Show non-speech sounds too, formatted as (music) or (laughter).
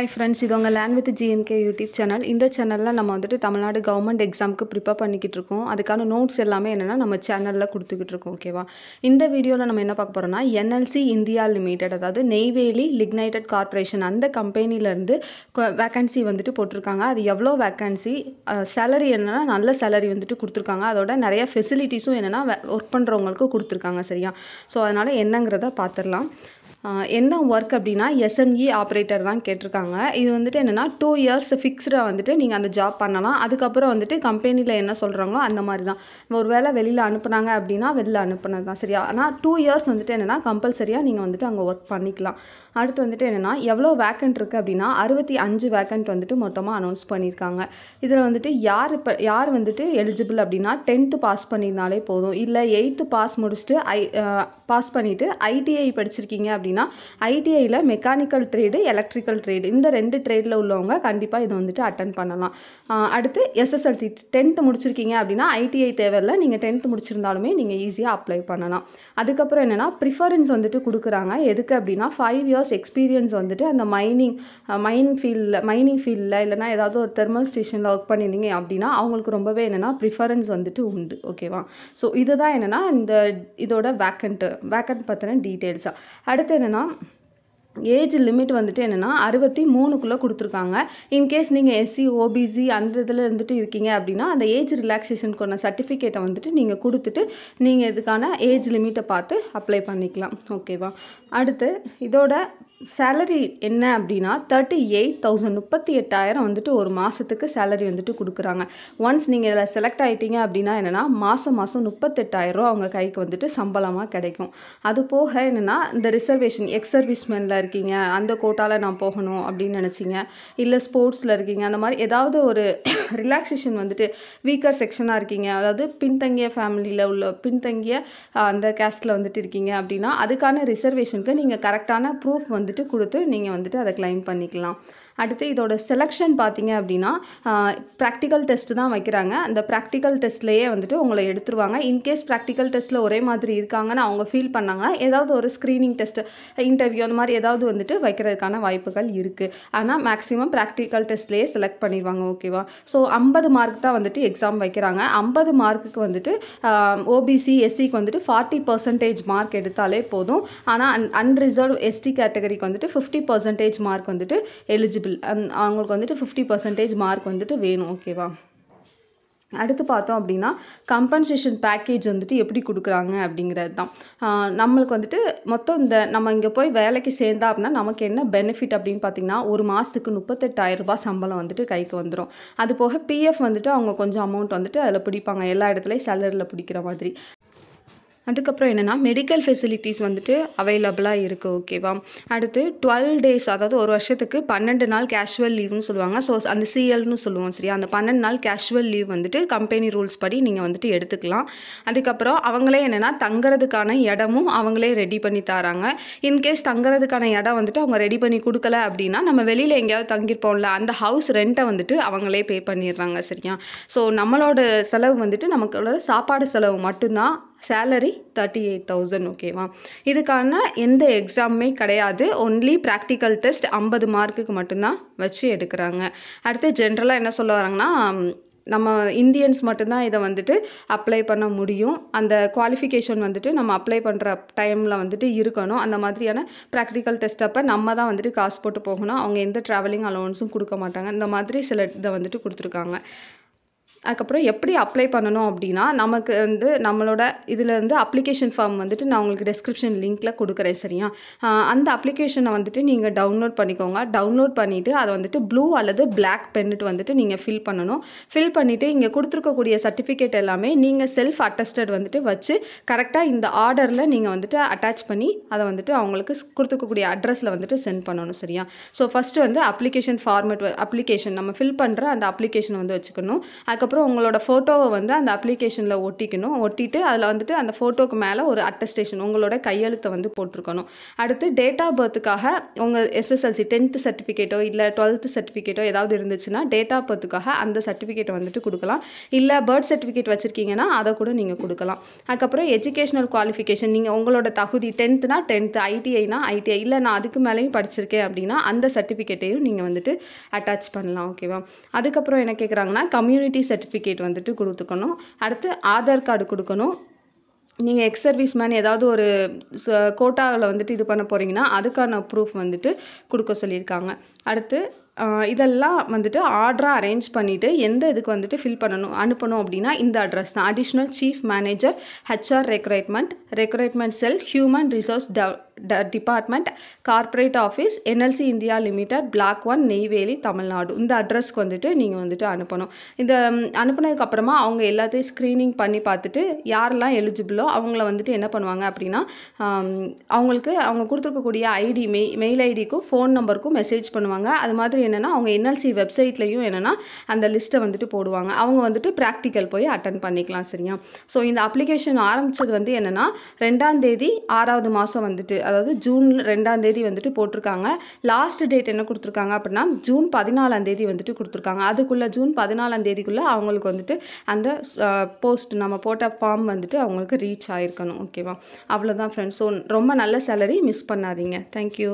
hi friends இது உங்கள் learn with GNK YouTube channel இந்த சேனலில் நம்ம வந்துட்டு தமிழ்நாடு கவர்மெண்ட் எக்ஸாமுக்கு ப்ரிப்பேர் பண்ணிக்கிட்டு இருக்கோம் அதுக்கான நோட்ஸ் எல்லாமே என்னென்னா நம்ம சேனலில் கொடுத்துக்கிட்டு இருக்கோம் ஓகேவா இந்த வீடியோவில் நம்ம என்ன பார்க்க போகிறோம்னா என்எல்சி இந்தியா லிமிடெட் அதாவது நெய்வேலி லிக்னைடட் கார்பரேஷன் அந்த கம்பெனிலேருந்து வேக்கன்சி வந்துட்டு போட்டிருக்காங்க அது எவ்வளோ வேக்கன்சி சேலரி என்னென்னா நல்ல சேலரி வந்துட்டு கொடுத்துருக்காங்க அதோட நிறைய ஃபெசிலிட்டிஸும் என்னென்னா ஒர்க் பண்ணுறவங்களுக்கு கொடுத்துருக்காங்க சரியா ஸோ அதனால் என்னங்கிறத பார்த்துடலாம் என்ன ஒர்க் அப்படின்னா எஸ்எம்இ ஆப்ரேட்டர் e தான் கேட்டிருக்காங்க இது வந்துட்டு என்னென்னா டூ இயர்ஸ் ஃபிக்ஸ்டாக வந்துட்டு நீங்கள் அந்த ஜாப் பண்ணலாம் அதுக்கப்புறம் வந்துட்டு கம்பெனியில் என்ன சொல்கிறாங்களோ அந்த மாதிரி தான் ஒரு வேளை வெளியில் அனுப்புனாங்க அப்படின்னா வெளியில் அனுப்புனது தான் சரியா ஆனால் டூ இயர்ஸ் வந்துட்டு என்னென்னா கம்பல்சரியாக நீங்கள் வந்துட்டு அங்கே ஒர்க் பண்ணிக்கலாம் அடுத்து வந்துட்டு என்னென்னா எவ்வளோ வேக்கண்ட் இருக்குது அப்படின்னா அறுபத்தி அஞ்சு வேக்கண்ட் வந்துட்டு மொத்தமாக அனௌன்ஸ் பண்ணியிருக்காங்க இதில் வந்துட்டு யார் இப்போ யார் வந்துட்டு எலிஜிபிள் அப்படின்னா டென்த்து பாஸ் பண்ணியிருந்தாலே போதும் இல்லை எயித்து பாஸ் முடிச்சுட்டு ஐ பாஸ் பண்ணிவிட்டு ஐடிஐ படிச்சிருக்கீங்க அப்படின்னு அப்படின்னா ஐடிஐயில் மெக்கானிக்கல் ட்ரேடு எலக்ட்ரிக்கல் ட்ரேடு இந்த ரெண்டு ட்ரேடில் உள்ளவங்க கண்டிப்பாக இதை வந்துட்டு அட்டன் பண்ணலாம் அடுத்து எஸ்எஸ்எல்சி டென்த்து முடிச்சிருக்கீங்க அப்படின்னா ஐடிஐ தேவையில்லை நீங்கள் டென்த்து முடிச்சிருந்தாலுமே நீங்கள் ஈஸியாக அப்ளை பண்ணலாம் அதுக்கப்புறம் என்னென்னா ப்ரிஃபரன்ஸ் வந்துட்டு கொடுக்குறாங்க எதுக்கு அப்படின்னா ஃபைவ் இயர்ஸ் எக்ஸ்பீரியன்ஸ் வந்துட்டு அந்த மைனிங் மைன் ஃபீல்டில் மைனிங் ஃபீல்டில் இல்லைன்னா ஏதாவது ஒரு தெர்மல் ஸ்டேஷனில் ஒர்க் பண்ணியிருந்தீங்க அப்படின்னா அவங்களுக்கு ரொம்பவே என்னென்னா ப்ரிஃபரன்ஸ் வந்துட்டு உண்டு ஓகேவா ஸோ இதுதான் என்னென்னா இந்த இதோட வேக்கண்ட்டு வேக்கண்ட் பற்றின டீட்டெயில்ஸாக அடுத்து என்னென்னா ஏஜ் லிமிட் வந்துட்டு என்னென்னா அறுபத்தி மூணுக்குள்ளே கொடுத்துருக்காங்க இன்கேஸ் நீங்கள் எஸ்சி ஓபிசி அந்த இதில் இருந்துட்டு இருக்கீங்க அப்படின்னா அந்த ஏஜ் ரிலாக்ஸேஷனுக்கான சர்டிஃபிகேட்டை வந்துட்டு நீங்கள் கொடுத்துட்டு நீங்கள் இதுக்கான ஏஜ் லிமிட்டை பார்த்து அப்ளை பண்ணிக்கலாம் ஓகேவா அடுத்து இதோட சேலரி என்ன அப்படின்னா தேர்ட்டி எயிட் தௌசண்ட் முப்பத்தி எட்டாயிரம் வந்துட்டு ஒரு மாதத்துக்கு சேலரி வந்துட்டு கொடுக்குறாங்க ஒன்ஸ் நீங்கள் இதில் செலக்ட் ஆகிட்டீங்க அப்படின்னா என்னென்னா மாதம் மாதம் முப்பத்தெட்டாயிரரூவா அவங்க கைக்கு வந்துட்டு சம்பளமாக கிடைக்கும் அது போக என்னென்னா இந்த ரிசர்வேஷன் எக்ஸ் சர்வீஸ்மேனில் இருக்கீங்க அந்த கோட்டாவில் நான் போகணும் அப்படின்னு நினச்சிங்க இல்லை ஸ்போர்ட்ஸில் இருக்கீங்க அந்த மாதிரி ஏதாவது ஒரு ரிலாக்ஸேஷன் (coughs) வந்துட்டு வீக்கர் செக்ஷனாக இருக்கீங்க அதாவது பின்தங்கிய ஃபேமிலியில் உள்ள பின்தங்கிய அந்த கேஸ்ட்டில் வந்துட்டு இருக்கீங்க அப்படின்னா அதுக்கான ரிசர்வேஷனுக்கு நீங்கள் கரெக்டான ப்ரூஃப் வந்துட்டு கொடுத்து நீங்கள் வந்துட்டு அதை கிளைம் பண்ணிக்கலாம் அடுத்து இதோட செலெக்ஷன் பார்த்தீங்க அப்படின்னா ப்ராக்டிக்கல் டெஸ்ட் தான் வைக்கிறாங்க அந்த ப்ராக்டிக்கல் டெஸ்ட்லேயே வந்துட்டு உங்களை எடுத்துருவாங்க இன்கேஸ் ப்ராக்டிக்கல் டெஸ்ட்டில் ஒரே மாதிரி இருக்காங்கன்னு அவங்க ஃபீல் பண்ணாங்கன்னா ஏதாவது ஒரு ஸ்க்ரீனிங் டெஸ்ட் இன்டர்வியூ அந்த மாதிரி ஏதாவது வந்துட்டு வைக்கிறதுக்கான வாய்ப்புகள் இருக்குது ஆனால் மேக்ஸிமம் ப்ராக்டிக்கல் டெஸ்ட்லேயே செலக்ட் பண்ணிடுவாங்க ஓகேவா ஸோ ஐம்பது மார்க் தான் வந்துட்டு எக்ஸாம் வைக்கிறாங்க ஐம்பது மார்க்குக்கு வந்துட்டு ஓபிசி எஸ்சிக்கு வந்துட்டு ஃபார்ட்டி பர்சன்டேஜ் மார்க் எடுத்தாலே போதும் ஆனால் அன்ரிசர்வ் எஸ்டி கேட்டகரிக்கு வந்துட்டு ஃபிஃப்டி பர்சன்டேஜ் மார்க் வந்துட்டு எலிஜிபிள் பீப்புள் அந் அவங்களுக்கு வந்துட்டு ஃபிஃப்டி பர்சன்டேஜ் மார்க் வந்துட்டு வேணும் ஓகேவா அடுத்து பார்த்தோம் அப்படின்னா கம்பன்சேஷன் பேக்கேஜ் வந்துட்டு எப்படி கொடுக்குறாங்க அப்படிங்கிறது தான் நம்மளுக்கு வந்துட்டு மொத்தம் இந்த நம்ம இங்கே போய் வேலைக்கு சேர்ந்தா அப்படின்னா நமக்கு என்ன பெனிஃபிட் அப்படின்னு பார்த்தீங்கன்னா ஒரு மாதத்துக்கு முப்பத்தெட்டாயிரரூபா சம்பளம் வந்துட்டு கைக்கு வந்துடும் அது போக பிஎஃப் வந்துட்டு அவங்க கொஞ்சம் அமௌண்ட் வந்துட்டு அதில் பிடிப்பாங்க எல்லா இடத்துலையும் சேலரியில் பிடிக்கிற மாதிரி அதுக்கப்புறம் என்னென்னா மெடிக்கல் ஃபெசிலிட்டிஸ் வந்துட்டு அவைலபிளாக இருக்குது ஓகேவா அடுத்து டுவெல் டேஸ் அதாவது ஒரு வருஷத்துக்கு பன்னெண்டு நாள் கேஷுவல் லீவ்னு சொல்லுவாங்க ஸோ அந்த சிஎல்னு சொல்லுவோம் சரியா அந்த பன்னெண்டு நாள் கேஷுவல் லீவ் வந்துட்டு கம்பெனி ரூல்ஸ் படி நீங்கள் வந்துட்டு எடுத்துக்கலாம் அதுக்கப்புறம் அவங்களே என்னென்னா தங்குறதுக்கான இடமும் அவங்களே ரெடி பண்ணி தராங்க இன்கேஸ் தங்குறதுக்கான இடம் வந்துட்டு அவங்க ரெடி பண்ணி கொடுக்கல அப்படின்னா நம்ம வெளியில் எங்கேயாவது தங்கியிருப்போம்ல அந்த ஹவுஸ் ரெண்ட்டை வந்துட்டு அவங்களே பே பண்ணிடுறாங்க சரியா ஸோ நம்மளோட செலவு வந்துட்டு நமக்களோட சாப்பாடு செலவு மட்டும்தான் சேலரி தேர்ட்டி எயிட் தௌசண்ட் ஓகேவா இதுக்கான எந்த எக்ஸாமுமே கிடையாது ஒன்லி ப்ராக்டிக்கல் டெஸ்ட் ஐம்பது மார்க்குக்கு மட்டும்தான் வச்சு எடுக்கிறாங்க அடுத்து ஜென்ரலாக என்ன சொல்ல வராங்கன்னா நம்ம இந்தியன்ஸ் மட்டும்தான் இதை வந்துட்டு அப்ளை பண்ண முடியும் அந்த குவாலிஃபிகேஷன் வந்துட்டு நம்ம அப்ளை பண்ணுற டைமில் வந்துட்டு இருக்கணும் அந்த மாதிரியான ப்ராக்டிக்கல் டெஸ்ட் அப்போ நம்ம தான் வந்துட்டு காசு போட்டு போகணும் அவங்க எந்த ட்ராவலிங் அலோவன்ஸும் கொடுக்க மாட்டாங்க இந்த மாதிரி சில இதை வந்துட்டு கொடுத்துருக்காங்க அதுக்கப்புறம் எப்படி அப்ளை பண்ணணும் அப்படின்னா நமக்கு வந்து நம்மளோட இதிலேருந்து அப்ளிகேஷன் ஃபார்ம் வந்துட்டு நான் உங்களுக்கு டெஸ்கிரிப்ஷன் லிங்க்கில் கொடுக்குறேன் சரியா அந்த அப்ளிகேஷனை வந்துட்டு நீங்கள் டவுன்லோட் பண்ணிக்கோங்க டவுன்லோட் பண்ணிவிட்டு அதை வந்துட்டு ப்ளூ அல்லது பிளாக் பென்னுட்டு வந்துட்டு நீங்கள் ஃபில் பண்ணணும் ஃபில் பண்ணிவிட்டு இங்கே கொடுத்துருக்கக்கூடிய சர்டிஃபிகேட் எல்லாமே நீங்கள் செல்ஃப் அட்டஸ்டட் வந்துட்டு வச்சு கரெக்டாக இந்த ஆர்டரில் நீங்கள் வந்துட்டு அட்டாச் பண்ணி அதை வந்துட்டு அவங்களுக்கு கொடுத்துருக்கக்கூடிய அட்ரஸில் வந்துட்டு சென்ட் பண்ணணும் சரியா ஸோ ஃபஸ்ட்டு வந்து அப்ளிகேஷன் ஃபார்மேட் அப்ளிகேஷன் நம்ம ஃபில் பண்ணுற அந்த அப்ளிகேஷனை வந்து வச்சுக்கணும் அதுக்கப்புறம் அதுக்கப்புறம் உங்களோட ஃபோட்டோவை வந்து அந்த அப்ளிகேஷனில் ஒட்டிக்கணும் ஒட்டிட்டு அதில் வந்துட்டு அந்த ஃபோட்டோக்கு மேலே ஒரு அட்டஸ்டேஷன் உங்களோட கையெழுத்தை வந்து போட்டிருக்கணும் அடுத்து டேட் ஆஃப் பர்த்துக்காக உங்கள் எஸ்எஸ்எல்சி டென்த்து சர்டிஃபிகேட்டோ இல்லை டுவெல்த்து சர்டிஃபிகேட்டோ ஏதாவது இருந்துச்சுன்னா டேட் ஆஃப் பர்த்துக்காக அந்த சர்டிஃபிகேட்டை வந்துட்டு கொடுக்கலாம் இல்லை பர்த் சர்டிஃபிகேட் வச்சுருக்கீங்கன்னா அதை கூட நீங்கள் கொடுக்கலாம் அதுக்கப்புறம் எஜுகேஷனல் குவாலிஃபிகேஷன் நீங்கள் உங்களோட தகுதி டென்த்துனா டென்த்து ஐடிஐனா ஐடிஐ இல்லை நான் அதுக்கு மேலேயும் படிச்சிருக்கேன் அப்படின்னா அந்த சர்டிஃபிகேட்டையும் நீங்கள் வந்துட்டு அட்டாச் பண்ணலாம் ஓகேவா அதுக்கப்புறம் என்ன கேட்குறாங்கன்னா கம்யூனிட்டி சர்டிஃபிகேட் வந்துட்டு கொடுத்துக்கணும் அடுத்து ஆதார் கார்டு கொடுக்கணும் நீங்கள் எக்ஸ் சர்வீஸ் மேன் ஏதாவது ஒரு கோட்டாவில் வந்துட்டு இது பண்ண போகிறீங்கன்னா அதுக்கான ப்ரூஃப் வந்துட்டு கொடுக்க சொல்லியிருக்காங்க அடுத்து இதெல்லாம் வந்துட்டு ஆர்டராக அரேஞ்ச் பண்ணிவிட்டு எந்த இதுக்கு வந்துட்டு ஃபில் பண்ணணும் அனுப்பணும் அப்படின்னா இந்த அட்ரஸ் தான் additional chief manager HR recruitment recruitment செல் human resource டெவ் department corporate office NLC India limited black one Neyveli Tamil Nadu இந்த அட்ரஸ்க்கு வந்துட்டு நீங்கள் வந்துட்டு அனுப்பணும் இந்த அனுப்புனதுக்கப்புறமா அவங்க எல்லாத்தையும் ஸ்க்ரீனிங் பண்ணி பார்த்துட்டு யாரெல்லாம் எலிஜிபிளோ அவங்கள வந்துட்டு என்ன பண்ணுவாங்க அப்படின்னா அவங்களுக்கு அவங்க கொடுத்துருக்கக்கூடிய ஐடி மெய் மெயில் ஐடிக்கும் ஃபோன் நம்பருக்கும் மெசேஜ் பண்ணுவாங்க அது மாதிரி என்னென்னா அவங்க என்எல்சி வெப்சைட்லேயும் என்னென்னா அந்த லிஸ்ட்டை வந்துட்டு போடுவாங்க அவங்க வந்துட்டு ப்ராக்டிக்கல் போய் அட்டன் பண்ணிக்கலாம் சரியா ஸோ இந்த அப்ளிகேஷன் ஆரம்பித்தது வந்து என்னென்னா ரெண்டாம் தேதி ஆறாவது மாதம் வந்துட்டு அதாவது ஜூன் ரெண்டாம் தேதி வந்துட்டு போட்டிருக்காங்க லாஸ்ட் டேட் என்ன கொடுத்துருக்காங்க அப்படின்னா ஜூன் பதினாலாம் தேதி வந்துட்டு கொடுத்துருக்காங்க அதுக்குள்ளே ஜூன் பதினாலாம் தேதிக்குள்ளே அவங்களுக்கு வந்துட்டு அந்த போஸ்ட் நம்ம போட்ட ஃபார்ம் வந்துட்டு அவங்களுக்கு ரீச் ஆகிருக்கணும் ஓகேவா அவ்வளோதான் ஃப்ரெண்ட்ஸ் ஸோ ரொம்ப நல்ல சேலரி மிஸ் பண்ணாதீங்க தேங்க்யூ